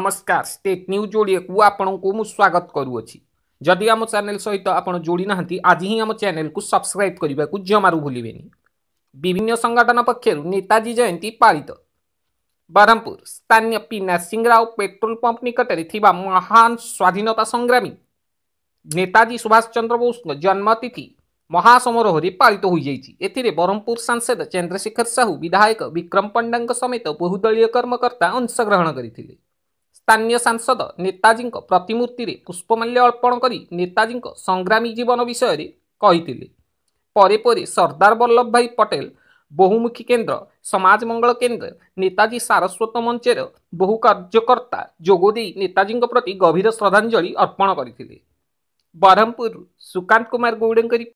নমস্কার state news ওড়িয়াকু আপনার মু স্বাগত করুছি যদি আম চ্যানেল সহিত আপনার যোড়ি না আজ হি আম চ্যানেল কু সবসক্রাইব করা জমারু ভুলবে বিভিন্ন সংগঠন পক্ষর নেতাজী জয়ন্তী পাড়িত ব্রহ্মপুর স্থানীয় পিনা সিংরাও পেট্রোল পম্প নিকটরে থিবা মহান স্বাধীনতা সংগ্রামী নেতাজী সুভাষ চন্দ্র বোস জন্মতিথি ମହାସମାରୋହରେ ପାଳିତ ହୋଇଯାଇଛି ଏଥିରେ ବ୍ରହ୍ମପୁର ସାଂସଦ ଚନ୍ଦ୍ରଶେଖର ସାହୁ ବିଧାୟକ ବିକ୍ରମ ପଣ୍ଡାଙ୍କ ସମେତ ବହୁଦଳୀୟ କର୍ମକର୍ତ୍ତା ଅଂଶଗ୍ରହଣ କରିଥିଲେ ସ୍ଥାନୀୟ ସାଂସଦ ନେତାଜୀଙ୍କ ପ୍ରତିମୂର୍ତ୍ତିରେ ପୁଷ୍ପମାଲ୍ୟ ଅର୍ପଣ କରି ନେତାଜୀଙ୍କ ସଂଗ୍ରାମୀ ଜୀବନ ବିଷୟରେ କହିଥିଲେ ପରେ ପରେ ସର୍ଦ୍ଦାର ବଲ୍ଲଭ ଭାଇ ପଟେଲ ବହୁମୁଖୀ କେନ୍ଦ୍ର ସମାଜ ମଙ୍ଗଳ କେନ୍ଦ୍ର ନେତାଜୀ ସାରସ୍ୱତ ମଞ୍ଚର ବହୁ କାର୍ଯ୍ୟକର୍ତ୍ତା ଯୋଗ ଦେଇ ନେତାଜୀଙ୍କ ପ୍ରତି ଗଭୀର ଶ୍ରଦ୍ଧାଞ୍ଜଳି ଅର୍ପଣ କରିଥିଲେ ବ୍ରହ୍ମପୁରରୁ ସୁକାନ୍ତ କୁମାର ଗୌଡ଼ଙ୍କ